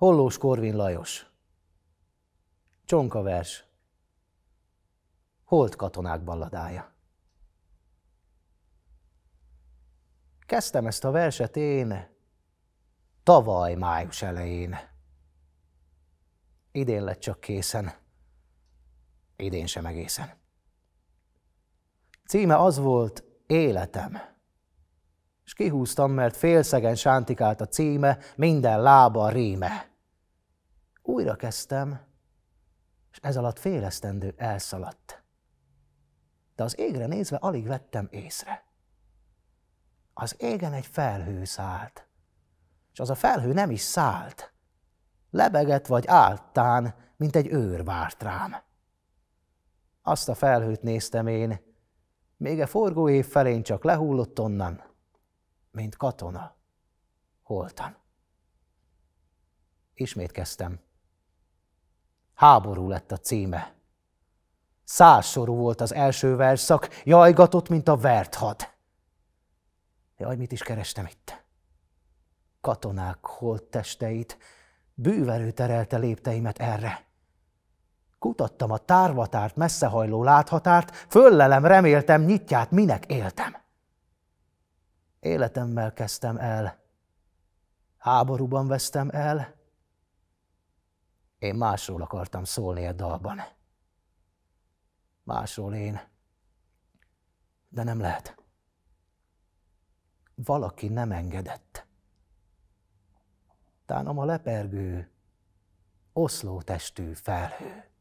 Hollós Korvin Lajos. Csonkavers. Holt katonák balladája. Kezdtem ezt a verset én tavaly május elején. Idén lett csak készen, idén sem egészen. Címe az volt Életem és kihúztam, mert félszegen sántikált a címe, minden lába réme. Újra kezdtem, és ez alatt félesztendő elszaladt. De az égre nézve alig vettem észre. Az égen egy felhő szállt, és az a felhő nem is szállt. Lebegett vagy áltán, mint egy őr várt rám. Azt a felhőt néztem én, még a e forgó év felén csak lehullott onnan, mint katona, holtam. Ismét kezdtem. Háború lett a címe. Százsorú volt az első verszak, jajgatott, mint a vert had. Jaj, mit is kerestem itt? Katonák holttesteit, bűverő terelte lépteimet erre. Kutattam a tárvatárt, messzehajló láthatárt, föllelem reméltem, nyitját minek éltem. Életemmel kezdtem el, háborúban vesztem el, én másról akartam szólni a dalban. Másról én. De nem lehet. Valaki nem engedett. Tánom a lepergő, testű felhő.